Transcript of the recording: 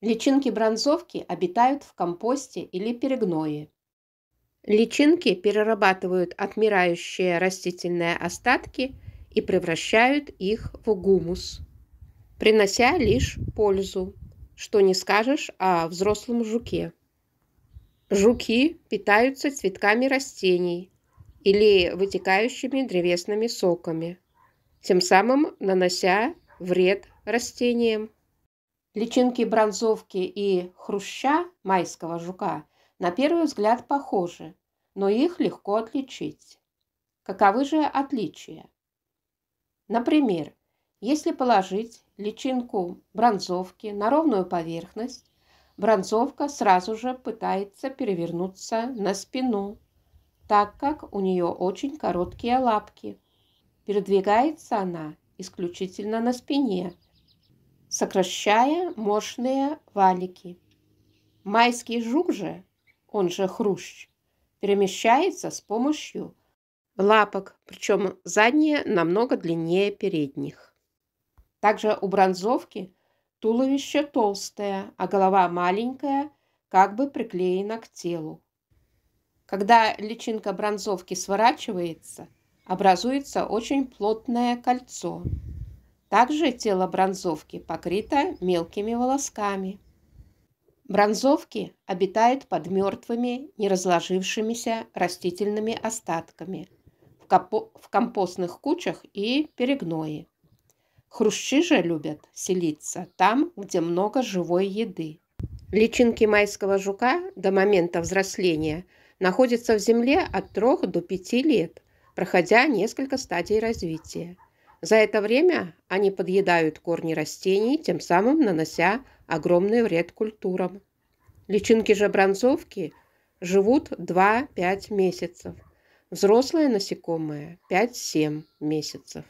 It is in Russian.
Личинки бронзовки обитают в компосте или перегное. Личинки перерабатывают отмирающие растительные остатки и превращают их в гумус, принося лишь пользу, что не скажешь о взрослом жуке. Жуки питаются цветками растений или вытекающими древесными соками, тем самым нанося вред растениям. Личинки бронзовки и хруща, майского жука, на первый взгляд похожи, но их легко отличить. Каковы же отличия? Например, если положить личинку бронзовки на ровную поверхность, бронзовка сразу же пытается перевернуться на спину, так как у нее очень короткие лапки. Передвигается она исключительно на спине – сокращая мощные валики. Майский жук же, он же хрущ, перемещается с помощью лапок, причем задние намного длиннее передних. Также у бронзовки туловище толстое, а голова маленькая, как бы приклеена к телу. Когда личинка бронзовки сворачивается, образуется очень плотное кольцо – также тело бронзовки покрыто мелкими волосками. Бронзовки обитают под мертвыми, неразложившимися растительными остатками в компостных кучах и перегное. Хрущи же любят селиться там, где много живой еды. Личинки майского жука до момента взросления находятся в земле от 3 до 5 лет, проходя несколько стадий развития. За это время они подъедают корни растений, тем самым нанося огромный вред культурам. Личинки же бронзовки живут 2-5 месяцев. Взрослые насекомые 5-7 месяцев.